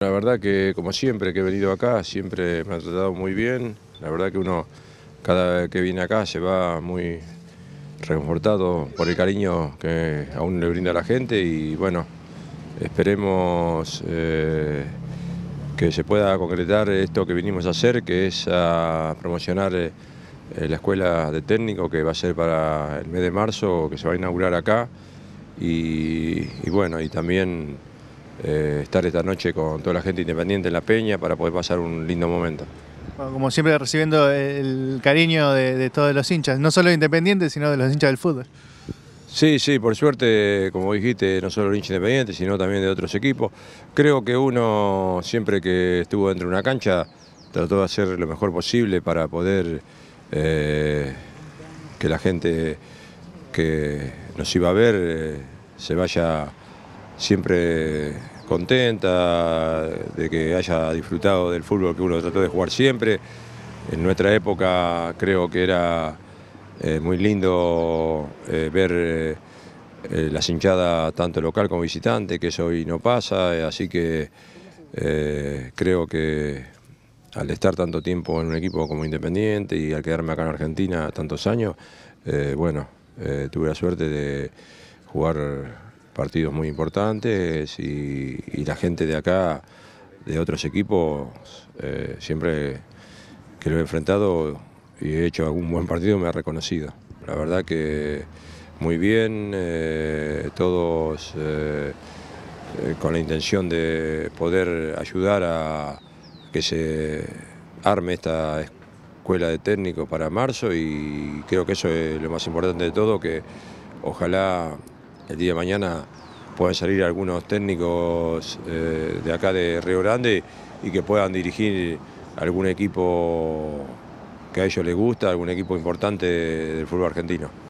La verdad que como siempre que he venido acá, siempre me ha tratado muy bien. La verdad que uno cada vez que viene acá se va muy reconfortado por el cariño que aún le brinda la gente y bueno, esperemos eh, que se pueda concretar esto que vinimos a hacer, que es a promocionar eh, la escuela de técnico que va a ser para el mes de marzo, que se va a inaugurar acá y, y bueno, y también eh, estar esta noche con toda la gente independiente en La Peña para poder pasar un lindo momento. como siempre recibiendo el cariño de, todos los hinchas, no solo independientes sino de los hinchas del fútbol. Sí, sí, por suerte, como dijiste, no solo los hinchas independiente, sino también de otros equipos. Creo que uno, siempre que estuvo dentro de una cancha, trató de hacer lo mejor posible para poder eh, que la gente que nos iba a ver eh, se vaya siempre contenta, de que haya disfrutado del fútbol que uno trató de jugar siempre. En nuestra época creo que era eh, muy lindo eh, ver eh, la hinchada tanto local como visitante, que eso hoy no pasa, así que creo que al estar tanto tiempo en un equipo como Independiente y al quedarme acá en Argentina tantos años, bueno, tuve la suerte de jugar partidos muy importantes y, la gente de acá, de otros equipos, eh, siempre que lo he enfrentado y he hecho algún buen partido me ha reconocido. La verdad que muy bien, eh, todos eh, con la intención de poder ayudar a que se arme esta escuela de técnico para marzo y creo que eso es lo más importante de todo, que ojalá el día de mañana pueden salir algunos técnicos eh, de acá de Río Grande y que puedan dirigir algún equipo que a ellos les gusta, algún equipo importante del fútbol argentino.